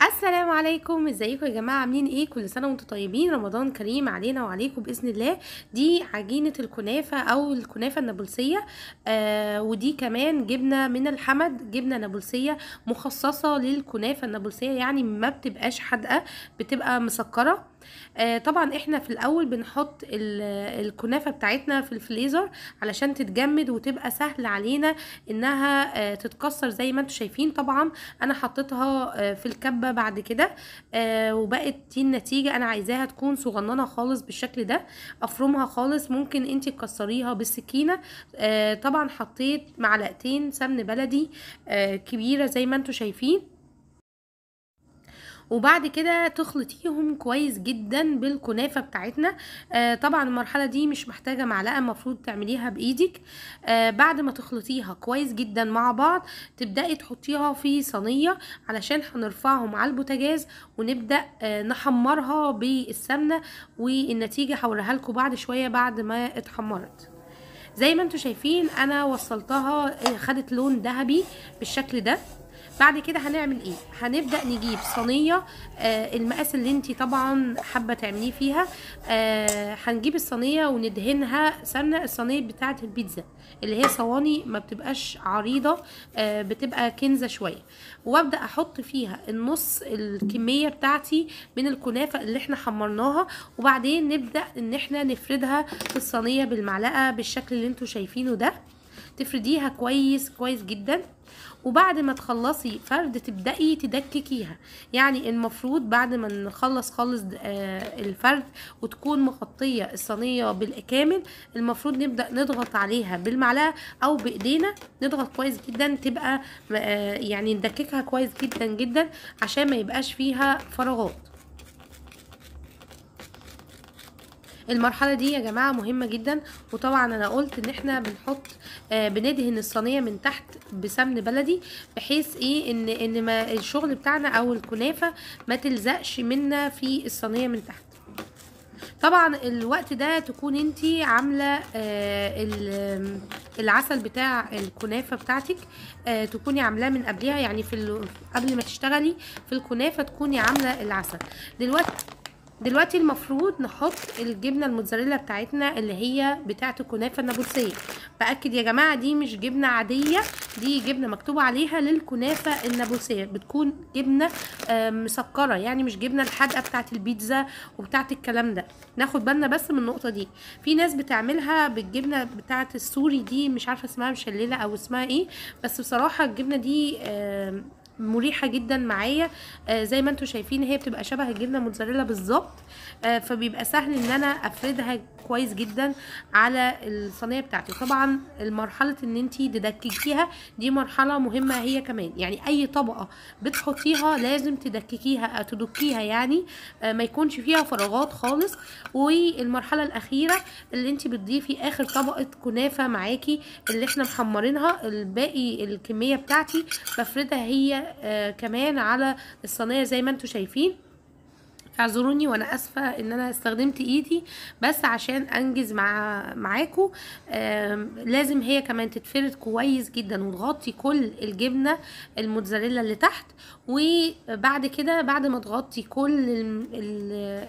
السلام عليكم ازيكم يا جماعه عاملين ايه كل سنه وانتم طيبين رمضان كريم علينا وعليكم باذن الله دي عجينه الكنافه او الكنافه النابلسيه آه ودي كمان جبنه من الحمد جبنه نابلسيه مخصصه للكنافه النابلسيه يعني ما بتبقاش حادقه بتبقى مسكره آه، طبعا احنا في الاول بنحط الكنافه بتاعتنا في الفليزر علشان تتجمد وتبقى سهل علينا انها آه، تتكسر زي ما انتم شايفين طبعا انا حطيتها آه، في الكبه بعد كده وبقت دي النتيجه انا عايزاها تكون صغننه خالص بالشكل ده افرمها خالص ممكن انت تكسريها بالسكينه طبعا حطيت معلقتين سمن بلدي كبيره زي ما انتم شايفين وبعد كده تخلطيهم كويس جدا بالكنافه بتاعتنا آه طبعا المرحله دي مش محتاجه معلقه المفروض تعمليها بايدك آه بعد ما تخلطيها كويس جدا مع بعض تبداي تحطيها في صينيه علشان هنرفعهم على البوتاجاز ونبدا آه نحمرها بالسمنه والنتيجه هوريها لكم بعد شويه بعد ما اتحمرت زي ما انتم شايفين انا وصلتها خدت لون ذهبي بالشكل ده بعد كده هنعمل ايه هنبدا نجيب صينيه آه المقاس اللي انت طبعا حابه تعمليه فيها آه هنجيب الصينيه وندهنها سمنه الصينيه بتاعه البيتزا اللي هي صواني ما بتبقاش عريضه آه بتبقى كنزه شويه وابدا احط فيها النص الكميه بتاعتي من الكنافه اللي احنا حمرناها وبعدين نبدا ان احنا نفردها في الصينيه بالمعلقه بالشكل اللي انتوا شايفينه ده تفرديها كويس كويس جدا وبعد ما تخلصي فرد تبدأي تدككيها يعني المفروض بعد ما نخلص خالص آه، الفرد وتكون مغطية الصينية بالكامل المفروض نبدأ نضغط عليها بالمعلقة او بايدينا نضغط كويس جدا تبقى آه، يعني ندككها كويس جدا جدا عشان ما يبقاش فيها فراغات المرحله دي يا جماعه مهمه جدا وطبعا انا قلت ان احنا بنحط آه بندهن الصينيه من تحت بسمن بلدي بحيث ايه ان ان ما الشغل بتاعنا او الكنافه ما تلزقش منا في الصينيه من تحت طبعا الوقت ده تكون انت عامله آه العسل بتاع الكنافه بتاعتك آه تكوني عاملاه من قبلها يعني في قبل ما تشتغلي في الكنافه تكوني عامله العسل دلوقتي دلوقتي المفروض نحط الجبنه الموتزاريلا بتاعتنا اللي هي بتاعه الكنافه النابلسيه باكد يا جماعه دي مش جبنه عاديه دي جبنه مكتوب عليها للكنافه النابلسيه بتكون جبنه مسكره يعني مش جبنه الحادقه بتاعه البيتزا وبتاعه الكلام ده ناخد بالنا بس من النقطه دي في ناس بتعملها بالجبنه بتاعه السوري دي مش عارفه اسمها مشلله او اسمها ايه بس بصراحه الجبنه دي مريحه جدا معايا آه، زي ما انتم شايفين هي بتبقى شبه الجبنه متزرلة بالظبط آه، فبيبقى سهل ان انا افردها كويس جدا على الصينيه بتاعتي طبعا مرحله ان انت تدككيها دي مرحله مهمه هي كمان يعني اي طبقه بتحطيها لازم تدككيها آه، تدكيها يعني ما يكونش فيها فراغات خالص والمرحله الاخيره اللي انت بتضيفي اخر طبقه كنافه معاكي اللي احنا محمرينها الباقي الكميه بتاعتي بفردها هي آه، كمان على الصينيه زي ما انتم شايفين اعذروني وانا اسفه ان انا استخدمت ايدي بس عشان انجز مع معاكو لازم هي كمان تتفرد كويس جدا وتغطي كل الجبنه الموتزاريلا اللي تحت وبعد كده بعد ما تغطي كل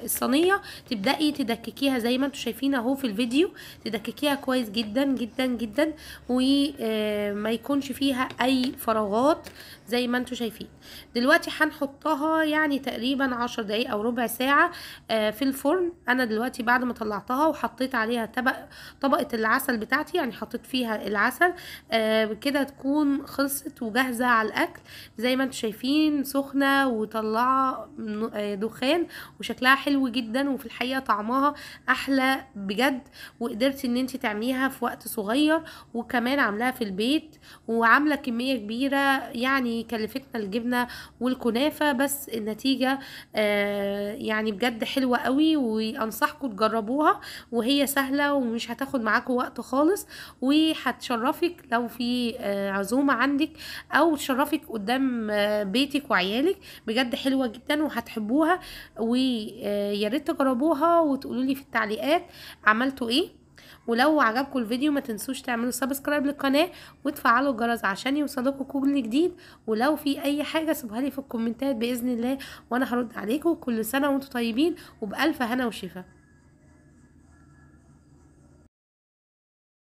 الصينيه تبداي تدككيها زي ما انتم شايفين اهو في الفيديو تدككيها كويس جدا جدا جدا وما يكونش فيها اي فراغات زي ما انتم شايفين دلوقتي هنحطها يعني تقريبا 10 دقايق او ربع ربع ساعة آه، في الفرن انا دلوقتي بعد ما طلعتها وحطيت عليها طبق طبقة العسل بتاعتي يعني حطيت فيها العسل آه، كده تكون خلصت وجاهزة على الاكل زي ما انتم شايفين سخنة وطلعة آه، دخان وشكلها حلو جدا وفي الحقيقة طعمها احلى بجد وقدرت ان انت تعميها في وقت صغير وكمان عاملاها في البيت وعاملة كمية كبيرة يعني كلفتنا الجبنة والكنافة بس النتيجة آه يعني بجد حلوة قوي وانصحكم تجربوها وهي سهلة ومش هتاخد معاكم وقت خالص وهتشرفك لو في آه، عزومة عندك او تشرفك قدام آه، بيتك وعيالك بجد حلوة جدا وهتحبوها وياريت آه، تجربوها وتقولولي في التعليقات عملتوا ايه ولو عجبكم الفيديو ما تنسوش تعملوا سبسكرايب للقناه وتفعلوا الجرس عشان يوصلكم كل جديد ولو في اي حاجه سيبوها لي في الكومنتات باذن الله وانا هرد عليكم كل سنه وانتم طيبين وبالف هنا وشفا